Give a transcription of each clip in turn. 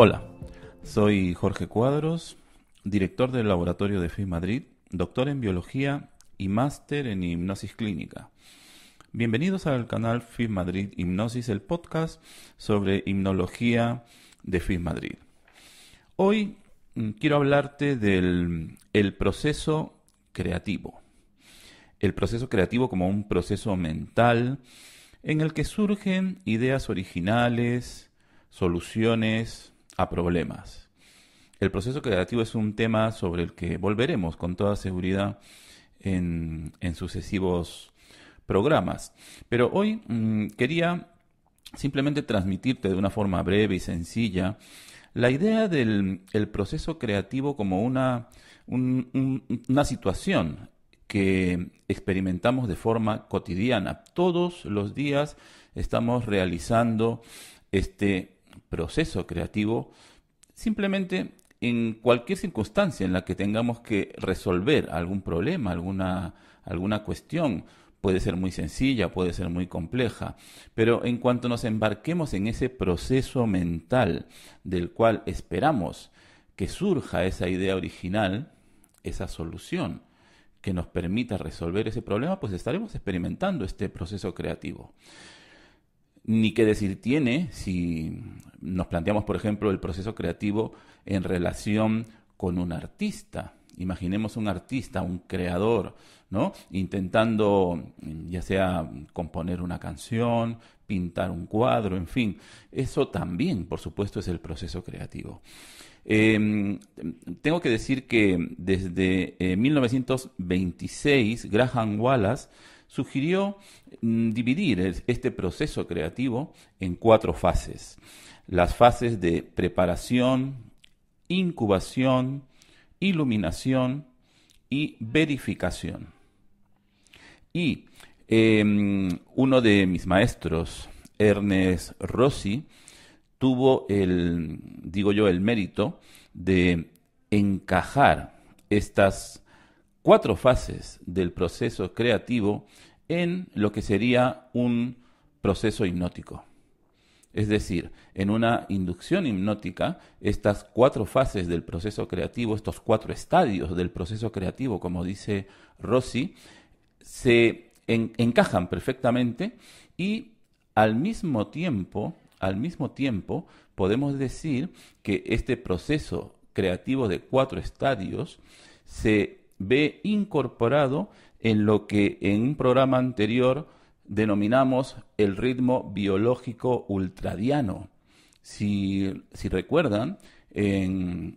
Hola, soy Jorge Cuadros, director del Laboratorio de FIS Madrid, doctor en Biología y máster en Hipnosis Clínica. Bienvenidos al canal FIS Madrid Hipnosis, el podcast sobre hipnología de FIS Madrid. Hoy mm, quiero hablarte del el proceso creativo. El proceso creativo como un proceso mental en el que surgen ideas originales, soluciones, a problemas. El proceso creativo es un tema sobre el que volveremos con toda seguridad en, en sucesivos programas. Pero hoy mm, quería simplemente transmitirte de una forma breve y sencilla la idea del proceso creativo como una, una situación que experimentamos de forma cotidiana. Todos los días estamos realizando este proceso creativo simplemente en cualquier circunstancia en la que tengamos que resolver algún problema, alguna, alguna cuestión, puede ser muy sencilla, puede ser muy compleja, pero en cuanto nos embarquemos en ese proceso mental del cual esperamos que surja esa idea original, esa solución que nos permita resolver ese problema, pues estaremos experimentando este proceso creativo ni qué decir tiene si nos planteamos, por ejemplo, el proceso creativo en relación con un artista. Imaginemos un artista, un creador, ¿no? Intentando ya sea componer una canción, pintar un cuadro, en fin. Eso también, por supuesto, es el proceso creativo. Em, tengo que decir que desde 1926, eh, Graham Wallace sugirió mm, dividir este proceso creativo en cuatro fases. Las fases de preparación, incubación, iluminación y verificación. Y em, uno de mis maestros, Ernest Rossi, tuvo el, digo yo, el mérito de encajar estas cuatro fases del proceso creativo en lo que sería un proceso hipnótico. Es decir, en una inducción hipnótica, estas cuatro fases del proceso creativo, estos cuatro estadios del proceso creativo, como dice Rossi, se encajan perfectamente y al mismo tiempo, al mismo tiempo, podemos decir que este proceso creativo de cuatro estadios se ve incorporado en lo que en un programa anterior denominamos el ritmo biológico ultradiano. Si, recuerdan,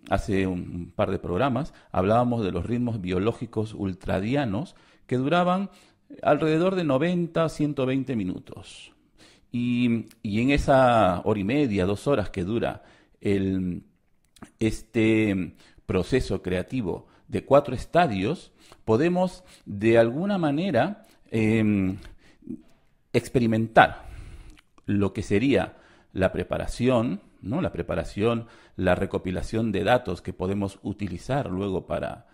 hace un par de programas hablábamos de los ritmos biológicos ultradianos que duraban alrededor de 90 a 120 minutos. Y, en esa hora y media, dos horas que dura este proceso creativo de cuatro estadios, podemos de alguna manera em, experimentar lo que sería la preparación, ¿no? la preparación, la recopilación de datos que podemos utilizar luego para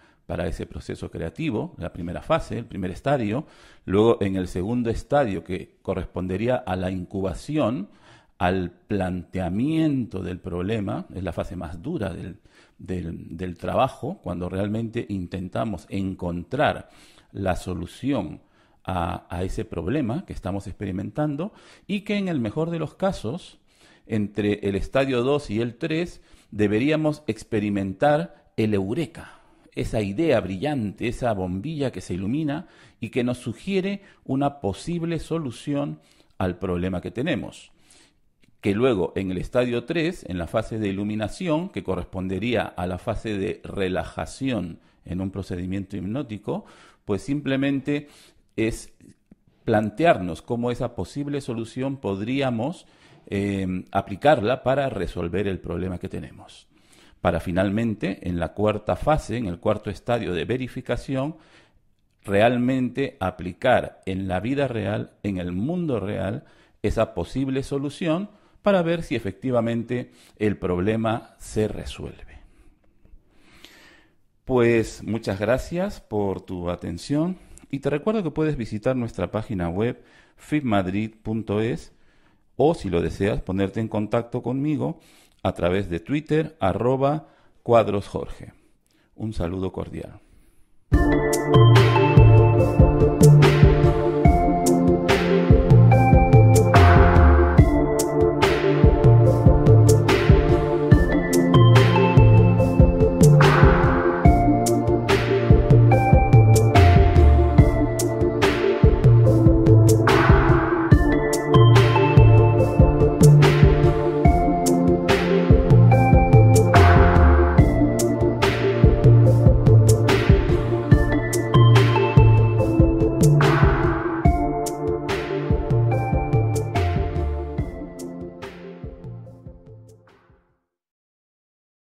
ese proceso creativo, la primera fase, el primer estadio, luego en el segundo estadio que correspondería a la incubación, al planteamiento del problema, es la fase más dura del, del, trabajo, cuando realmente intentamos encontrar la solución a, a, ese problema que estamos experimentando y que en el mejor de los casos, entre el estadio 2 y el 3, deberíamos experimentar el eureka, esa idea brillante, esa bombilla que se ilumina y que nos sugiere una posible solución al problema que tenemos que luego en el estadio 3, en la fase de iluminación, que correspondería a la fase de relajación en un procedimiento hipnótico, pues simplemente es plantearnos cómo esa posible solución podríamos eh, aplicarla para resolver el problema que tenemos. Para finalmente, en la cuarta fase, en el cuarto estadio de verificación, realmente aplicar en la vida real, en el mundo real, esa posible solución para ver si efectivamente el problema se resuelve. Pues muchas gracias por tu atención y te recuerdo que puedes visitar nuestra página web fitmadrid.es o si lo deseas ponerte en contacto conmigo a través de Twitter arroba cuadrosjorge. Un saludo cordial.